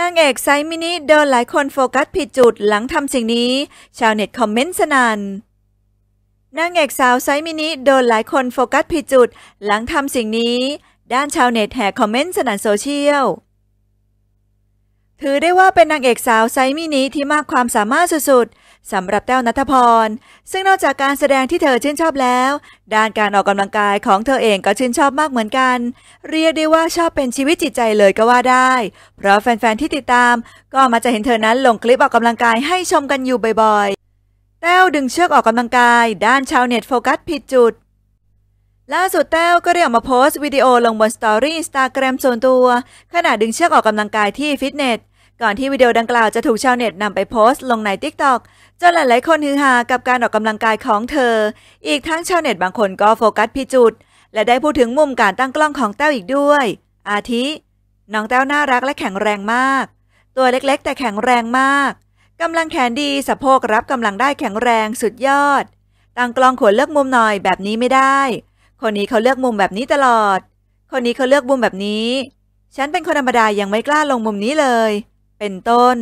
นางเอกไซมินิโดนหลายคนโฟกัสผิดจุดหลังทำสิ่งนี้ ชาวเน็ตคอมเมนต์สนานนางเอกสาวไซมินิโดนหลายคนโฟกัสผิดจุดหลังทำสิ่งนี้ ด้านชาวเน็ตแห่คอมเมนต์สนั่นโซเชียลถือได้ว่าเป็นนางเอกสาวไซมินิที่มากความสามารถสุดๆสำหรับแต้วนัทพร ซึ่งนอกจากการแสดงที่เธอชื่นชอบแล้ว ด้านการออกกำลังกายของเธอเองก็ชื่นชอบมากเหมือนกัน เรียกได้ว่าชอบเป็นชีวิตจิตใจเลยก็ว่าได้ เพราะแฟนๆที่ติดตามก็มาจะเห็นเธอนั้นลงคลิปออกกำลังกายให้ชมกันอยู่บ่อยๆ แต้วดึงเชือกออกกำลังกาย ด้านชาวเน็ตโฟกัสผิดจุดล่าสุดแต้วก็ได้ออกมาโพสต์วิดีโอลงบนสตอรี่อินสตาแกรมส่วนตัวขณะดึงเชือกออกกำลังกายที่ฟิตเนสก่อนที่วิดีโอดังกล่าวจะถูกชาวเน็ตนำไปโพสต์ ลงใน t i k t o กจนหลาย ๆ คนฮือฮากับการออกกำลังกายของเธอ อีกทั้งชาวเน็ตบางคนก็โฟกัสผิดจุด และได้พูดถึงมุมการตั้งกล้องของแต้วอีกด้วย อาทิ น้องแต้วน่ารักและแข็งแรงมาก ตัวเล็กๆ แต่แข็งแรงมาก กำลังแขนดีสะโพกรับกำลังได้แข็งแรงสุดยอด ตั้งกล้องควรเลือกมุมหน่อยแบบนี้ไม่ได้ คนนี้เขาเลือกมุมแบบนี้ตลอด คนนี้เขาเลือกมุมแบบนี้ ฉันเป็นคนธรรมดายังไม่กล้าลงมุมนี้เลยเป็นต้น